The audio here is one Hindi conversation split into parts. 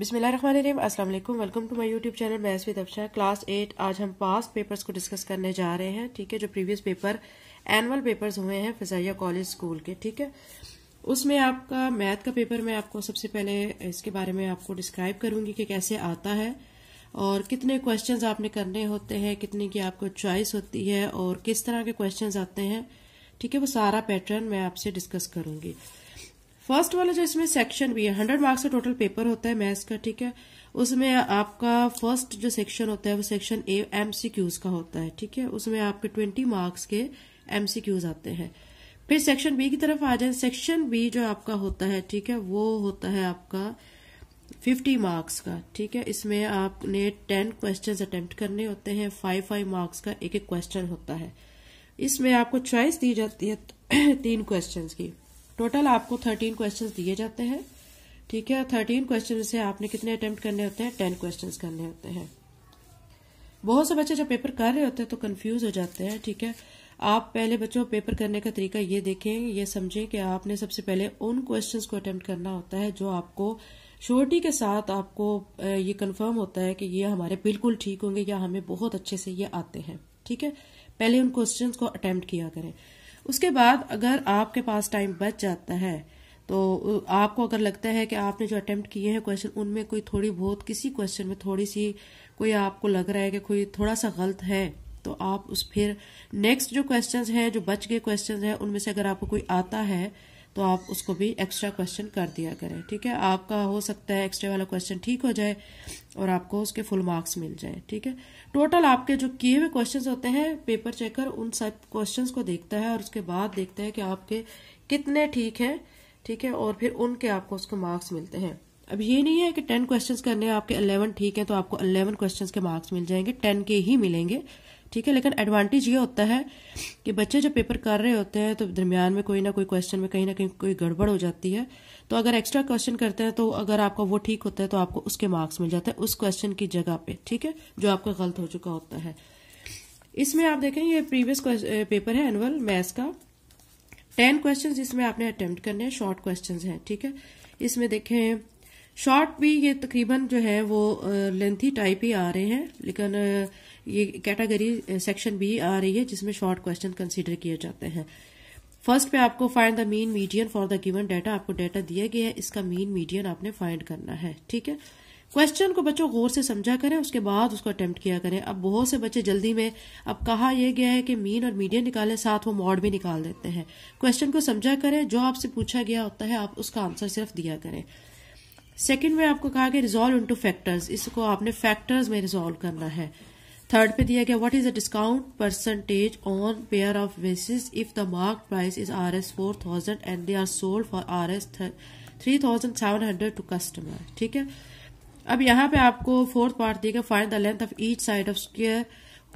बिसमीम अस्सलाम वालेकुम welcome to my YouTube channel मैं अस्वित अफशा क्लास एट आज हम पास्ट पेपर्स को डिस्कस करने जा रहे हैं ठीक है जो प्रीवियस पेपर एनुअल पेपर्स हुए हैं फिजाइया कॉलेज स्कूल के ठीक है उसमें आपका मैथ का पेपर मैं आपको सबसे पहले इसके बारे में आपको डिस्क्राइब करूंगी कि कैसे आता है और कितने क्वेश्चन आपने करने होते हैं कितनी की आपको चॉइस होती है और किस तरह के क्वेश्चन आते हैं ठीक है वो सारा पैटर्न मैं आपसे डिस्कस करूंगी फर्स्ट वाला जो इसमें सेक्शन भी है हंड्रेड मार्क्स का टोटल पेपर होता है मैथ्स का ठीक है उसमें आपका फर्स्ट जो सेक्शन होता है वो सेक्शन ए एमसीक्यूज का होता है ठीक है उसमें आपके ट्वेंटी मार्क्स के एमसीक्यूज आते हैं फिर सेक्शन बी की तरफ आ जाए सेक्शन बी जो आपका होता है ठीक है वो होता है आपका फिफ्टी मार्क्स का ठीक है इसमें आपने टेन क्वेश्चन अटेम्प्ट करने होते हैं फाइव फाइव मार्क्स का एक एक क्वेश्चन होता है इसमें आपको चॉइस दी जाती है तीन क्वेश्चन की टोटल आपको थर्टीन क्वेश्चन दिए जाते हैं ठीक है थर्टीन क्वेश्चन से आपने कितने अटेम्प्ट करने होते हैं टेन क्वेश्चन करने होते हैं बहुत से बच्चे जब पेपर कर रहे होते हैं तो कंफ्यूज हो जाते हैं ठीक है आप पहले बच्चों पेपर करने का तरीका ये देखें ये समझें कि आपने सबसे पहले उन क्वेश्चंस को अटेम्प्ट करना होता है जो आपको श्योरिटी के साथ आपको ये कंफर्म होता है कि ये हमारे बिल्कुल ठीक होंगे या हमें बहुत अच्छे से ये आते हैं ठीक है पहले उन क्वेश्चंस को अटेम्प्ट किया करें उसके बाद अगर आपके पास टाइम बच जाता है तो आपको अगर लगता है कि आपने जो अटेम्प्ट किए हैं क्वेश्चन उनमें कोई थोड़ी बहुत किसी क्वेश्चन में थोड़ी सी कोई आपको लग रहा है कि कोई थोड़ा सा गलत है तो आप उस फिर नेक्स्ट जो क्वेश्चंस हैं जो बच गए क्वेश्चंस हैं उनमें से अगर आपको कोई आता है तो आप उसको भी एक्स्ट्रा क्वेश्चन कर दिया करें ठीक है आपका हो सकता है एक्स्ट्रा वाला क्वेश्चन ठीक हो जाए और आपको उसके फुल मार्क्स मिल जाए ठीक है टोटल आपके जो किए हुए क्वेश्चन होते हैं पेपर चेकर उन सब क्वेश्चन को देखता है और उसके बाद देखता है कि आपके कितने ठीक है ठीक है और फिर उनके आपको उसके मार्क्स मिलते हैं अब ये नहीं है कि टेन क्वेश्चंस करने आपके अलेवन ठीक है तो आपको अलेवन क्वेश्चंस के मार्क्स मिल जाएंगे टेन के ही मिलेंगे ठीक है लेकिन एडवांटेज ये होता है कि बच्चे जब पेपर कर रहे होते हैं तो दरमियान में कोई ना कोई क्वेश्चन में कहीं ना कहीं कोई गड़बड़ हो जाती है तो अगर एक्स्ट्रा क्वेश्चन करते हैं तो अगर आपका वो ठीक होता है तो आपको उसके मार्क्स मिल जाते हैं उस क्वेश्चन की जगह पे ठीक है जो आपका गलत हो चुका होता है इसमें आप देखें ये प्रीवियस पेपर है एनुअल मैथ्स का टेन क्वेश्चन जिसमें आपने अटेम्प्ट करने हैं शॉर्ट क्वेश्चन है ठीक है इसमें देखें शॉर्ट भी ये तकरीबन जो है वो लेंथी टाइप ही आ रहे हैं लेकिन ये कैटेगरी सेक्शन बी आ रही है जिसमें शॉर्ट क्वेश्चन कंसीडर किए जाते हैं फर्स्ट पे आपको find the mean median for the given data आपको डाटा दिया गया है इसका मीन मीडियन आपने फाइंड करना है ठीक है क्वेश्चन को बच्चों गौर से समझा करें उसके बाद उसको अटेम्प्ट किया करें अब बहुत से बच्चे जल्दी में अब कहा यह गया है कि मीन और मीडियन निकाले साथ वो मॉड भी निकाल देते हैं क्वेश्चन को समझा करें जो आपसे पूछा गया होता है आप उसका आंसर सिर्फ दिया करें सेकेंड में आपको कहा कि रिजोल्व इंटू फैक्टर्स इसको आपने फैक्टर्स में रिजोल्व करना है थर्ड पे दिया गया what is the discount percentage on pair of vases if the mark price is R S four thousand and they are sold for R S three thousand seven hundred to customer ठीक है अब यहाँ पे आपको फोर्थ पार्ट दिया गया find the length of each side of square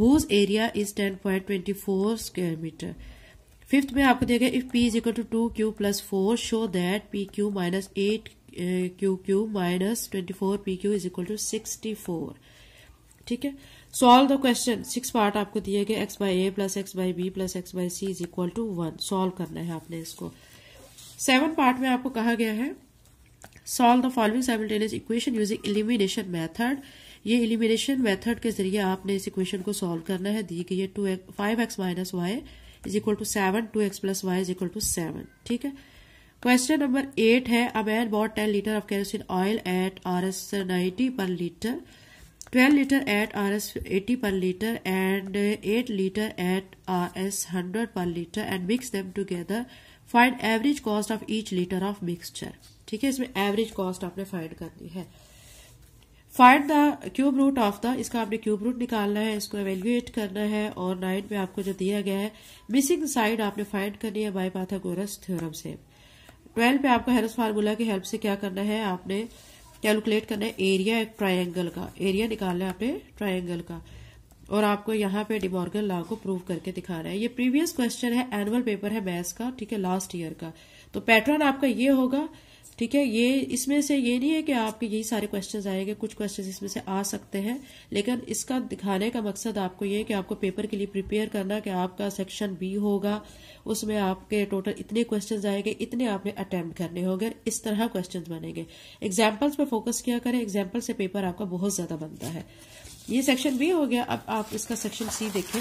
whose area is ten point twenty four square metre fifth में आपको दिया गया if P is equal to two Q plus four show that P Q minus eight Q Q minus twenty four P Q is equal to sixty four ठीक है solve the question six part आपको दिए गए X by A plus X by B plus X by C is equal to one solve करना है आपने इसको सेवन पार्ट में आपको कहा गया है solve the following simultaneous equation using elimination method ये इलिमिनेशन मेथड के जरिए आपने इस इक्वेशन को सॉल्व करना है दी गई है two five X minus Y is equal to seven two X plus Y is equal to seven ठीक है क्वेश्चन नंबर एट है अब an bought ten litre of kerosene oil at R S ninety per litre 12 at R S eighty per litre and 8 at R S hundred per litre and mix them together find average cost of each litre of mixture ठीक है इसमें एवरेज कॉस्ट आपने फाइंड करनी है find the cube root of the इसका आपने क्यूब रूट निकालना है इसको एवेल्युएट करना है और नाइन में आपको जो दिया गया है मिसिंग साइड आपने फाइंड करनी है बाईपाथा गोरस थ्योरम से ट्वेल्व पे आपको हेरस फार्मूला की हेल्प से क्या करना है आपने कैलकुलेट करना है एरिया एक ट्राइंगल का एरिया निकालना है आपने ट्राइंगल का और आपको यहाँ पे डिमॉर्गन लॉ को प्रूव करके दिखा रहे है ये प्रीवियस क्वेश्चन है एनुअल पेपर है मैथ्स का ठीक है लास्ट ईयर का तो पैटर्न आपका ये होगा ठीक है ये इसमें से ये नहीं है कि आपके यही सारे क्वेश्चंस आएंगे कुछ क्वेश्चंस इसमें से आ सकते हैं लेकिन इसका दिखाने का मकसद आपको ये है कि आपको पेपर के लिए प्रिपेयर करना कि आपका सेक्शन बी होगा उसमें आपके टोटल इतने क्वेश्चंस आएंगे इतने आपने अटेम्प्ट करने होंगे इस तरह क्वेश्चन बनेंगे एग्जाम्पल्स पर फोकस किया करें एग्जाम्पल से पेपर आपका बहुत ज्यादा बनता है ये सेक्शन बी हो गया अब आप इसका सेक्शन सी देखें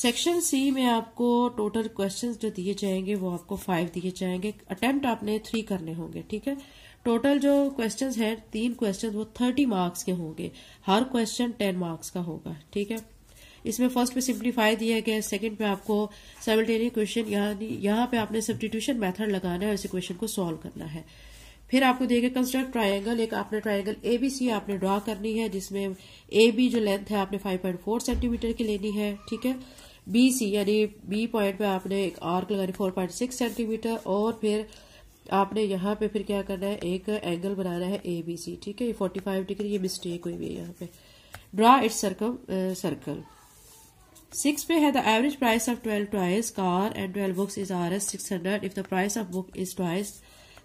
सेक्शन सी में आपको टोटल क्वेश्चंस जो दिए जाएंगे वो आपको फाइव दिए जाएंगे अटेम्प्ट आपने थ्री करने होंगे ठीक है टोटल जो क्वेश्चंस है तीन क्वेश्चन वो थर्टी मार्क्स के होंगे हर क्वेश्चन टेन मार्क्स का होगा ठीक है इसमें फर्स्ट पे सिंप्लीफाई दिया गया सेकंड पे आपको साइमल्टेनियस क्वेश्चन यहाँ पे आपने सब्सटीट्यूशन मेथड लगाना है और इस क्वेश्चन को सोल्व करना है फिर आपको देगा कंस्ट्रक्ट ट्रायंगल एक आपने ट्रायंगल एबीसी आपने ड्रॉ करनी है जिसमें ए बी जो लेंथ है आपने 5.4 सेंटीमीटर की लेनी है ठीक है बी सी यानी बी पॉइंट पे आपने एक आर्क लगानी फोर पॉइंट सिक्स सेंटीमीटर और फिर आपने यहाँ पे फिर क्या करना है एक एंगल बनाना है ए बी सी ठीक है ये फोर्टी फाइव डिग्री ये मिस्टेक हुई हुई है यहाँ पे draw its circumcircle six पे है the average price of twelve toys car and twelve books is R S six hundred if the price of book is toys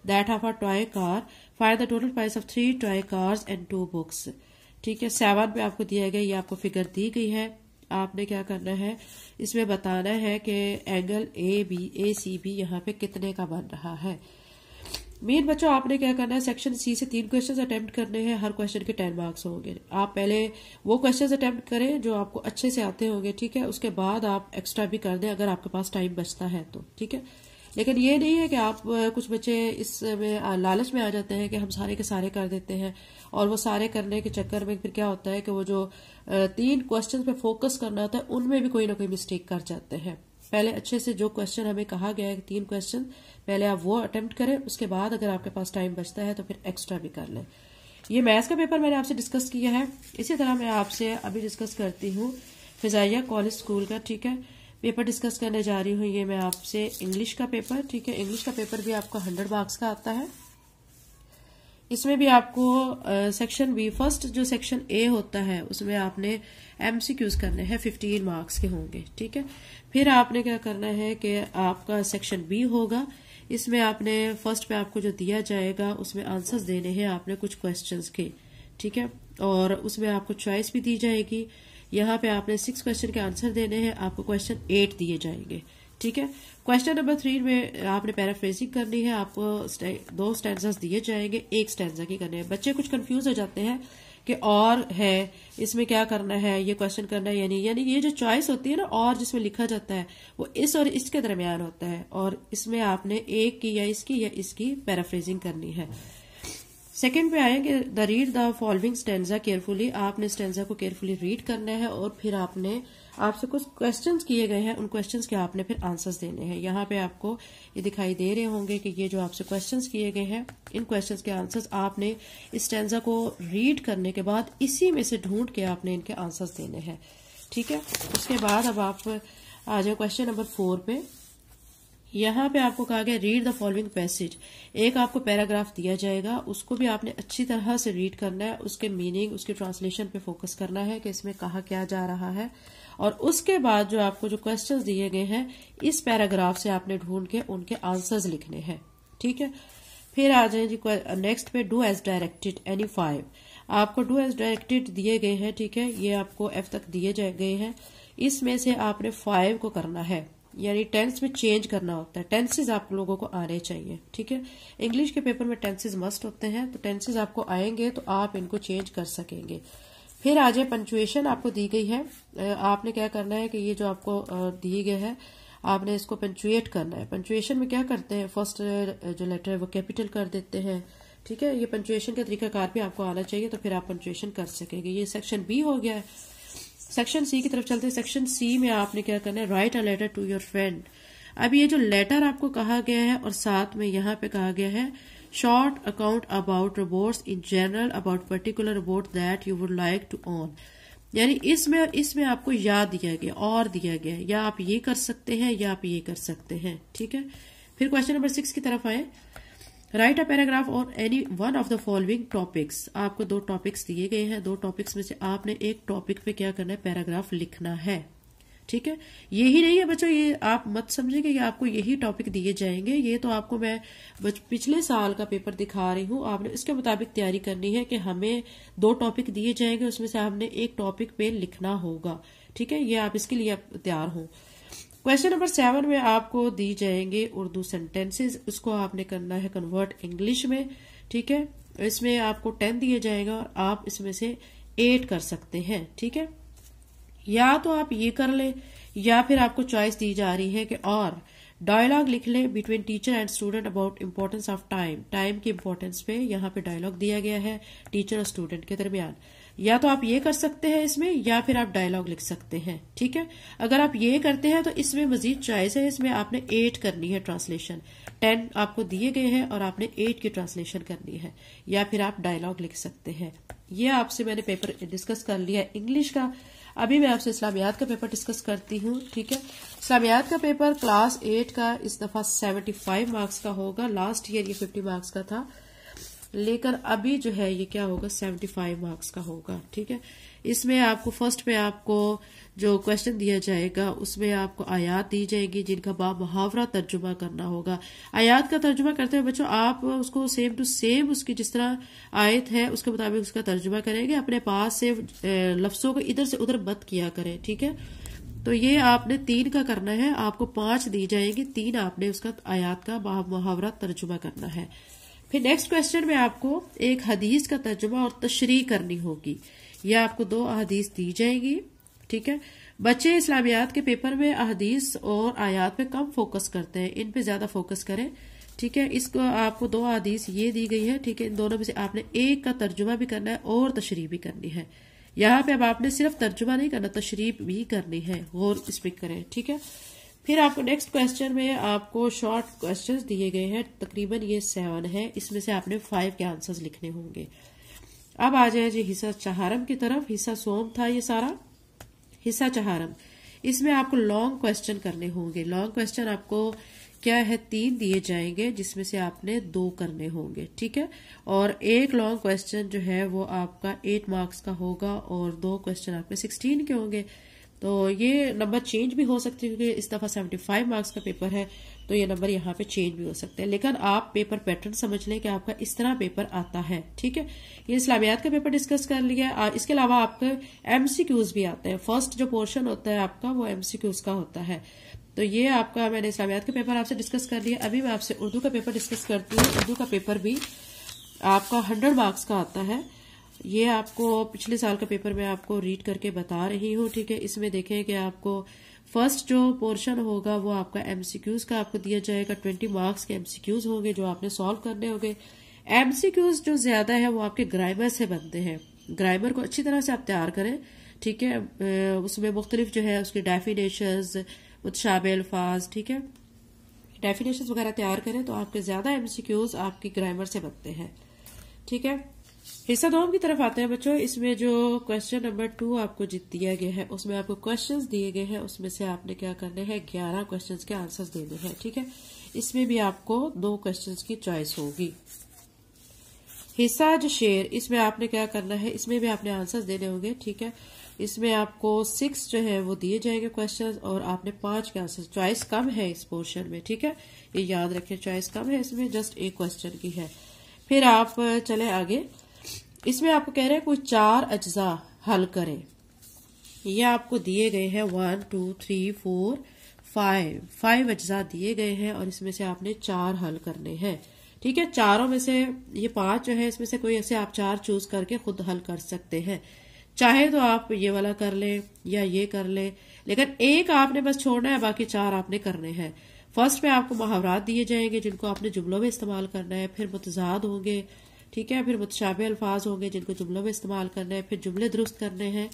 that of a toy car five the total price of three toy cars and two books ठीक है सेवन पे आपको दिया गया ये आपको फिगर दी गई है आपने क्या करना है इसमें बताना है कि angle A B A C B यहाँ पे कितने का बन रहा है मेन बच्चों आपने क्या करना है सेक्शन सी से तीन क्वेश्चंस अटेम्प्ट करने हैं हर क्वेश्चन के टेन मार्क्स होंगे आप पहले वो क्वेश्चंस अटेम्प्ट करें जो आपको अच्छे से आते होंगे ठीक है उसके बाद आप एक्स्ट्रा भी कर दें अगर आपके पास टाइम बचता है तो ठीक है लेकिन ये नहीं है कि आप कुछ बच्चे इस में लालच में आ जाते हैं कि हम सारे के सारे कर देते हैं और वो सारे करने के चक्कर में फिर क्या होता है कि वो जो तीन क्वेश्चन पे फोकस करना होता है उनमें भी कोई ना कोई मिस्टेक कर जाते हैं पहले अच्छे से जो क्वेश्चन हमें कहा गया है तीन क्वेश्चन पहले आप वो अटेम्प्ट करें उसके बाद अगर आपके पास टाइम बचता है तो फिर एक्स्ट्रा भी कर लें ये मैथ्स का पेपर मैंने आपसे डिस्कस किया है इसी तरह मैं आपसे अभी डिस्कस करती हूँ फिजाइया कॉलेज स्कूल का ठीक है पेपर डिस्कस करने जा रही हूँ ये मैं आपसे इंग्लिश का पेपर ठीक है इंग्लिश का पेपर भी आपका हंड्रेड मार्क्स का आता है इसमें भी आपको सेक्शन बी फर्स्ट जो सेक्शन ए होता है उसमें आपने एमसीक्यूज करने हैं फिफ्टीन मार्क्स के होंगे ठीक है फिर आपने क्या करना है कि आपका सेक्शन बी होगा इसमें आपने फर्स्ट पे आपको जो दिया जाएगा उसमें आंसर्स देने हैं आपने कुछ क्वेश्चंस के ठीक है और उसमें आपको चॉइस भी दी जाएगी यहाँ पे आपने सिक्स क्वेश्चन के आंसर देने हैं आपको क्वेश्चन एट दिए जाएंगे ठीक है क्वेश्चन नंबर थ्री में आपने पैराफ्रेजिंग करनी है आपको दो स्टैंडर्स दिए जाएंगे एक स्टैंडा की करने है बच्चे कुछ कंफ्यूज हो जाते हैं कि और है इसमें क्या करना है ये क्वेश्चन करना है यानी यानी ये जो चॉइस होती है ना और जिसमें लिखा जाता है वो इस और इसके दरमियान होता है और इसमें आपने एक की या इसकी या इसकी पैराफ्रेजिंग करनी है सेकेंड पे आए कि the read the following stanza carefully आपने स्टेंजा को केयरफुली रीड करना है और फिर आपने आपसे कुछ क्वेश्चन किए गए हैं उन क्वेश्चन के आपने फिर आंसर्स देने हैं यहाँ पे आपको ये दिखाई दे रहे होंगे कि ये जो आपसे क्वेश्चन किए गए हैं इन क्वेश्चन के आंसर्स आपने इस स्टेंजा को रीड करने के बाद इसी में से ढूंढ के आपने इनके आंसर्स देने हैं ठीक है उसके बाद अब आप आ जाओ क्वेश्चन नंबर फोर पे यहाँ पे आपको कहा गया रीड द फॉलोइंग पैसेज एक आपको पैराग्राफ दिया जाएगा उसको भी आपने अच्छी तरह से रीड करना है उसके मीनिंग उसके ट्रांसलेशन पे फोकस करना है कि इसमें कहा क्या जा रहा है और उसके बाद जो आपको जो क्वेश्चन दिए गए हैं इस पैराग्राफ से आपने ढूंढ के उनके आंसर्स लिखने हैं ठीक है फिर आ जाए जी नेक्स्ट पे do as directed any five आपको डू एज डायरेक्टेड दिए गए हैं ठीक है ये आपको एफ तक दिए गए हैं इसमें से आपने फाइव को करना है यानी टेंस में चेंज करना होता है टेंसेज आप लोगों को आने चाहिए ठीक है इंग्लिश के पेपर में टेंसेज मस्ट होते हैं तो टेंसेज आपको आएंगे तो आप इनको चेंज कर सकेंगे फिर आज ये पंचुएशन आपको दी गई है आपने क्या करना है कि ये जो आपको दिए गए है आपने इसको पंचुएट करना है पंचुएशन में क्या करते हैं फर्स्ट जो लेटर है वो कैपिटल कर देते हैं ठीक है ये पंचुएशन का तरीकाकार भी आपको आना चाहिए तो फिर आप पंचुएशन कर सकेंगे ये सेक्शन बी हो गया है सेक्शन सी की तरफ चलते हैं सेक्शन सी में आपने क्या करना है write a letter to your friend अब ये जो लेटर आपको कहा गया है और साथ में यहाँ पे कहा गया है short account about robots in general about particular robot that you would like to own यानी इसमें इसमें आपको याद दिया गया और दिया गया या आप ये कर सकते हैं या आप ये कर सकते हैं ठीक है फिर क्वेश्चन नंबर सिक्स की तरफ आए राइट अ पैराग्राफ और any one of the following topics आपको दो टॉपिक्स दिए गए हैं दो टॉपिक्स में से आपने एक टॉपिक पे क्या करना है पैराग्राफ लिखना है ठीक है यही नहीं है बच्चों ये आप मत समझेंगे कि आपको यही टॉपिक दिए जाएंगे ये तो आपको मैं पिछले साल का पेपर दिखा रही हूँ आपने इसके मुताबिक तैयारी करनी है कि हमें दो टॉपिक दिए जाएंगे उसमें से हमने एक टॉपिक पे लिखना होगा ठीक है ये आप इसके लिए तैयार हों क्वेश्चन नंबर सेवन में आपको दी जाएंगे उर्दू सेंटेंसेस उसको आपने करना है कन्वर्ट इंग्लिश में ठीक है इसमें आपको टेन दिया जाएगा और आप इसमें से एट कर सकते हैं ठीक है या तो आप ये कर लें या फिर आपको चॉइस दी जा रही है कि और डायलॉग लिख लें between teacher and student about importance of time time की इम्पोर्टेंस पे यहाँ पे डायलॉग दिया गया है टीचर और स्टूडेंट के दरमियान या तो आप ये कर सकते हैं इसमें या फिर आप डायलॉग लिख सकते हैं ठीक है अगर आप ये करते हैं तो इसमें मजीद चॉइस है इसमें आपने एट करनी है ट्रांसलेशन टेन आपको दिए गए हैं और आपने एट की ट्रांसलेशन करनी है या फिर आप डायलॉग लिख सकते हैं ये आपसे मैंने पेपर डिस्कस कर लिया इंग्लिश का अभी मैं आपसे इस्लामियात का पेपर डिस्कस करती हूँ ठीक है इस्लामियात का पेपर क्लास एट का इस दफा सेवेंटी फाइव मार्क्स का होगा लास्ट ईयर ये फिफ्टी मार्क्स का था लेकर अभी जो है ये क्या होगा सेवेंटी फाइव मार्क्स का होगा ठीक है इसमें आपको फर्स्ट में आपको जो क्वेश्चन दिया जाएगा उसमें आपको आयात दी जाएगी जिनका बा मुहावरा तर्जुमा करना होगा आयात का तर्जुमा करते हुए बच्चों आप उसको सेम टू सेम उसकी जिस तरह आयत है उसके मुताबिक उसका तर्जुमा करेंगे अपने पास से लफ्सों को इधर से उधर मत किया करें ठीक है तो ये आपने तीन का करना है आपको पांच दी जाएगी तीन आपने उसका आयात का मुहावरा तर्जुमा करना है फिर नेक्स्ट क्वेश्चन में आपको एक हदीस का तर्जुमा और तशरी करनी होगी यह आपको दो हदीस दी जाएगी ठीक है बच्चे इस्लामियात के पेपर में अहदीस और आयात पे कम फोकस करते हैं इन पे ज्यादा फोकस करें ठीक है इसको आपको दो अहदीस ये दी गई है ठीक है इन दोनों में से आपने एक का तर्जुमा भी करना है और तशरी भी करनी है यहाँ पे अब आपने सिर्फ तर्जुमा नहीं करना तशरीफ भी करनी है गौर स्पीक करें ठीक है फिर आपको नेक्स्ट क्वेश्चन में आपको शॉर्ट क्वेश्चन दिए गए हैं तकरीबन ये सेवन है इसमें से आपने फाइव के आंसर लिखने होंगे अब आ जाए जी हिस्सा चहारम की तरफ हिस्सा सोम था ये सारा हिस्सा चहारम इसमें आपको लॉन्ग क्वेश्चन करने होंगे लॉन्ग क्वेश्चन आपको क्या है तीन दिए जाएंगे जिसमें से आपने दो करने होंगे ठीक है और एक लॉन्ग क्वेश्चन जो है वो आपका एट मार्क्स का होगा और दो क्वेश्चन आपके सिक्सटीन के होंगे तो ये नंबर चेंज भी हो सकते हैं क्योंकि इस दफ़ा सेवेंटी फाइव मार्क्स का पेपर है तो ये नंबर यहाँ पे चेंज भी हो सकते हैं लेकिन आप पेपर पैटर्न समझ लें कि आपका इस तरह पेपर आता है ठीक है ये इस्लामियात का पेपर डिस्कस कर लिया इसके अलावा आपके एमसीक्यूज भी आते हैं फर्स्ट जो पोर्शन होता है आपका वो एमसीक्यूज का होता है तो ये आपका मैंने इस्लामियात का पेपर आपसे डिस्कस कर लिया अभी मैं आपसे उर्दू का पेपर डिस्कस करती हूँ उर्दू का पेपर भी आपका हंड्रेड मार्क्स का आता है ये आपको पिछले साल का पेपर मैं आपको रीड करके बता रही हूँ ठीक है इसमें देखें कि आपको फर्स्ट जो पोर्शन होगा वो आपका एमसीक्यूज का आपको दिया जाएगा ट्वेंटी मार्क्स के एमसीक्यूज होंगे जो आपने सॉल्व करने होंगे एमसीक्यूज जो ज्यादा है वो आपके ग्रामर से बनते हैं ग्रामर को अच्छी तरह से आप तैयार करें ठीक है उसमें मुख्तलिफ जो है उसके डेफिनेशन मुतशाब अल्फाज ठीक है डेफिनेशन वगैरह तैयार करें तो आपके ज्यादा एमसीक्यूज आपके ग्रामर से बनते हैं ठीक है हिस्सा दो की तरफ आते हैं बच्चों इसमें जो क्वेश्चन नंबर टू आपको जित दिया गया है उसमें आपको क्वेश्चंस दिए गए हैं उसमें से आपने क्या करने हैं ग्यारह क्वेश्चंस के आंसर्स देने हैं ठीक है इसमें भी आपको दो क्वेश्चंस की चॉइस होगी हिस्सा जो शेर इसमें आपने क्या करना है इसमें भी आपने आंसर्स देने होंगे ठीक है इसमें आपको सिक्स जो है वो दिए जाएंगे क्वेश्चन और आपने पांच के आंसर चॉइस कम है इस पोर्शन में ठीक है ये याद रखें चॉइस कम है इसमें जस्ट एक क्वेश्चन की है फिर आप चले आगे इसमें आपको कह रहे हैं कोई चार अज्जा हल करें ये आपको दिए गए हैं one two three four five five अज्जा दिए गए हैं और इसमें से आपने चार हल करने हैं ठीक है चारों में से ये पांच जो है इसमें से कोई ऐसे आप चार चूज करके खुद हल कर सकते हैं चाहे तो आप ये वाला कर लें या ये कर लें लेकिन एक आपने बस छोड़ना है बाकी चार आपने करने हैं फर्स्ट में आपको मुहावरात दिए जाएंगे जिनको आपने जुमलों में इस्तेमाल करना है फिर मुतजाद होंगे ठीक है फिर मुतशाबे अल्फाज होंगे जिनको जुमलों में इस्तेमाल करना है फिर जुमले दुरुस्त करने हैं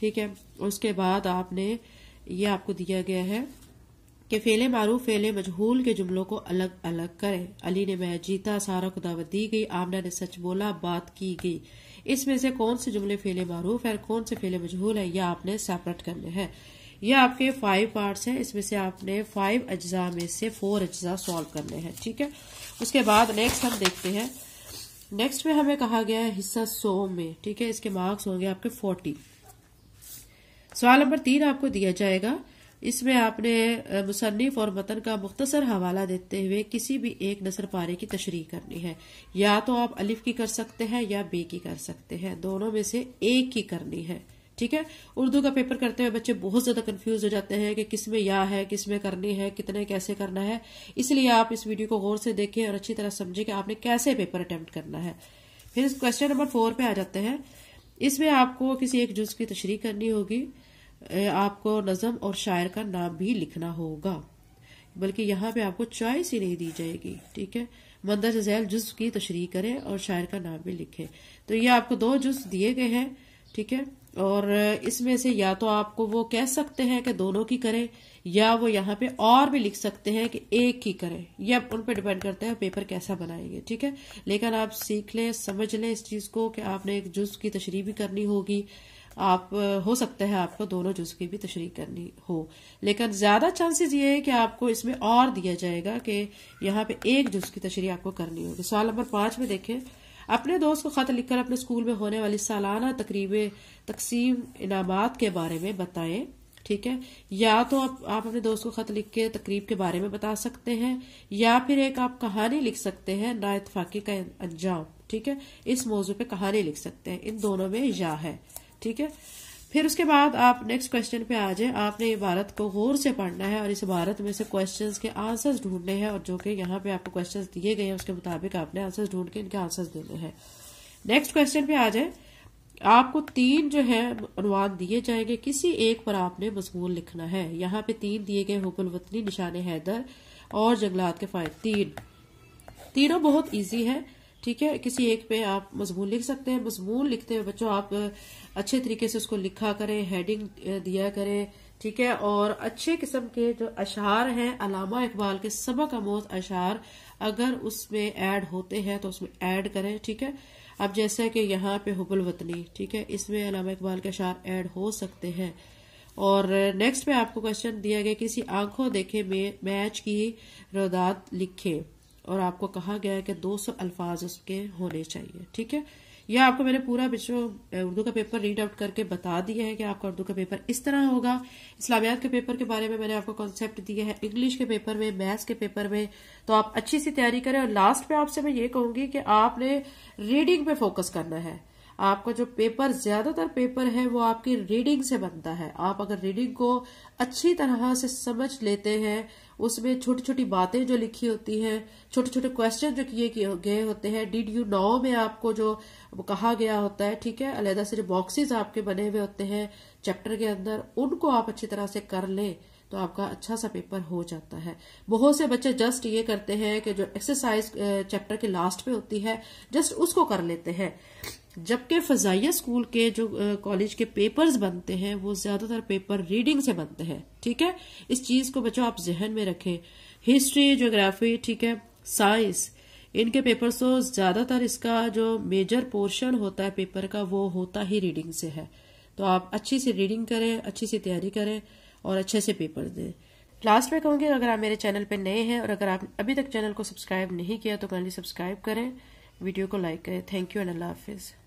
ठीक है उसके बाद आपने ये आपको दिया गया है कि फेले मारूफ फेले मजहूल के जुमलों को अलग अलग करें अली ने मैं जीता सारा को दावत दी गई आमना ने सच बोला बात की गई इसमें से कौन से जुमले फेले मारूफ है कौन से फेले मजहूल है यह आपने सेपरेट करने हैं यह आपके फाइव पार्ट्स हैं इसमें से आपने फाइव अज्जा में से फोर अज्जा सॉल्व करने हैं ठीक है उसके बाद नेक्स्ट हम देखते हैं नेक्स्ट में हमें कहा गया है हिस्सा सोम में ठीक है इसके मार्क्स होंगे आपके फोर्टी सवाल नंबर तीन आपको दिया जाएगा इसमें आपने मुसनफ़ और मतन का मुख्तसर हवाला देते हुए किसी भी एक नसर पारे की तशरी करनी है या तो आप अलिफ की कर सकते हैं या बे की कर सकते हैं दोनों में से एक की करनी है ठीक है उर्दू का पेपर करते हुए बच्चे बहुत ज्यादा कंफ्यूज हो जाते हैं कि किस में या है किस में करनी है कितने कैसे करना है इसलिए आप इस वीडियो को गौर से देखें और अच्छी तरह समझें कि आपने कैसे पेपर अटेम्प्ट करना है फिर क्वेश्चन नंबर फोर पे आ जाते हैं इसमें आपको किसी एक जुज की तशरी करनी होगी आपको नज़म और शायर का नाम भी लिखना होगा बल्कि यहाँ पे आपको चॉइस ही नहीं दी जाएगी ठीक है मंदा जैल जुज की तशरी करें और शायर का नाम भी लिखे तो ये आपको दो जुज दिए गए हैं ठीक है और इसमें से या तो आपको वो कह सकते हैं कि दोनों की करें या वो यहाँ पे और भी लिख सकते हैं कि एक की करें यह उन पर डिपेंड करता है पेपर कैसा बनाएंगे ठीक है लेकिन आप सीख लें समझ लें इस चीज़ को कि आपने एक जुज की तशरी भी करनी होगी आप हो सकता है आपको दोनों जुज की भी तशरी करनी हो लेकिन ज्यादा चांसेस ये है कि आपको इसमें और दिया जाएगा कि यहाँ पे एक जुज की तशरी आपको करनी होगी सवाल नंबर पांच में देखें अपने दोस्त को खत लिखकर अपने स्कूल में होने वाली सालाना तकरीब तकसीम इनाम के बारे में बताएं ठीक है या तो आप, आप अपने दोस्त को खत लिख के तकरीब के बारे में बता सकते हैं या फिर एक आप कहानी लिख सकते हैं ना इतफाकी का अंजाम ठीक है इस मौजू पे कहानी लिख सकते हैं इन दोनों में या है ठीक है फिर उसके बाद आप नेक्स्ट क्वेश्चन पे आ जाए आपने इबारत को गौर से पढ़ना है और इस इबारत में से क्वेश्चंस के आंसर्स ढूंढने हैं और जो कि यहाँ पे आपको क्वेश्चंस दिए गए हैं उसके मुताबिक आपने आंसर्स ढूंढ के इनके आंसर्स देने हैं नेक्स्ट क्वेश्चन पे आ जाए आपको तीन जो है अनुवाद दिए जाएंगे किसी एक पर आपने मजमून लिखना है यहाँ पे तीन दिए गए हुकुल वतनी निशान हैदर और जंगलात के फायदे तीन तीनों बहुत ईजी है ठीक है किसी एक पे आप मजमून लिख सकते हैं मजमून लिखते हुए बच्चों आप अच्छे तरीके से उसको लिखा करें हेडिंग दिया करें ठीक है और अच्छे किस्म के जो अशार हैं अलामा इकबाल के सबक आमोज अशार अगर उसमें ऐड होते हैं तो उसमें ऐड करें ठीक है अब जैसे कि यहाँ पे हुबुल वतनी ठीक है इसमें अलामा इकबाल के अशार ऐड हो सकते हैं और नेक्स्ट में आपको क्वेश्चन दिया गया किसी आंखों देखे में मैच की रौदात लिखे और आपको कहा गया है कि 200 अल्फाज उसके होने चाहिए ठीक है यह आपको मैंने पूरा विश्व उर्दू का पेपर रीड आउट करके बता दिया है कि आपका उर्दू का पेपर इस तरह होगा इस्लामियात के पेपर के बारे में मैंने आपको कॉन्सेप्ट दिया है इंग्लिश के पेपर में मैथ्स के पेपर में तो आप अच्छी सी तैयारी करें और लास्ट में आपसे मैं ये कहूंगी कि आपने रीडिंग पे फोकस करना है आपका जो पेपर ज्यादातर पेपर है वो आपकी रीडिंग से बनता है आप अगर रीडिंग को अच्छी तरह से समझ लेते हैं उसमें छोटी छोटी बातें जो लिखी होती हैं छोटे छोटे क्वेश्चन जो किए गए होते हैं डिड यू नाउ में आपको जो कहा गया होता है ठीक है अलहदा से जो बॉक्सेस आपके बने हुए होते हैं चैप्टर के अंदर उनको आप अच्छी तरह से कर लें तो आपका अच्छा सा पेपर हो जाता है बहुत से बच्चे जस्ट ये करते हैं कि जो एक्सरसाइज चैप्टर के लास्ट पे होती है जस्ट उसको कर लेते हैं जबकि फजाइया स्कूल के जो कॉलेज के पेपर्स बनते हैं वो ज्यादातर पेपर रीडिंग से बनते हैं ठीक है इस चीज को बच्चों आप जहन में रखें हिस्ट्री ज्योग्राफी ठीक है साइंस इनके पेपर तो ज्यादातर इसका जो मेजर पोर्शन होता है पेपर का वो होता ही रीडिंग से है तो आप अच्छी सी रीडिंग करें अच्छी सी तैयारी करें और अच्छे से पेपर दें लास्ट में कहूँगी अगर आप मेरे चैनल पर नए हैं और अगर आप अभी तक चैनल को सब्सक्राइब नहीं किया तो काइंडली सब्सक्राइब करें वीडियो को लाइक करें थैंक यू एंड अल्लाह हाफिज़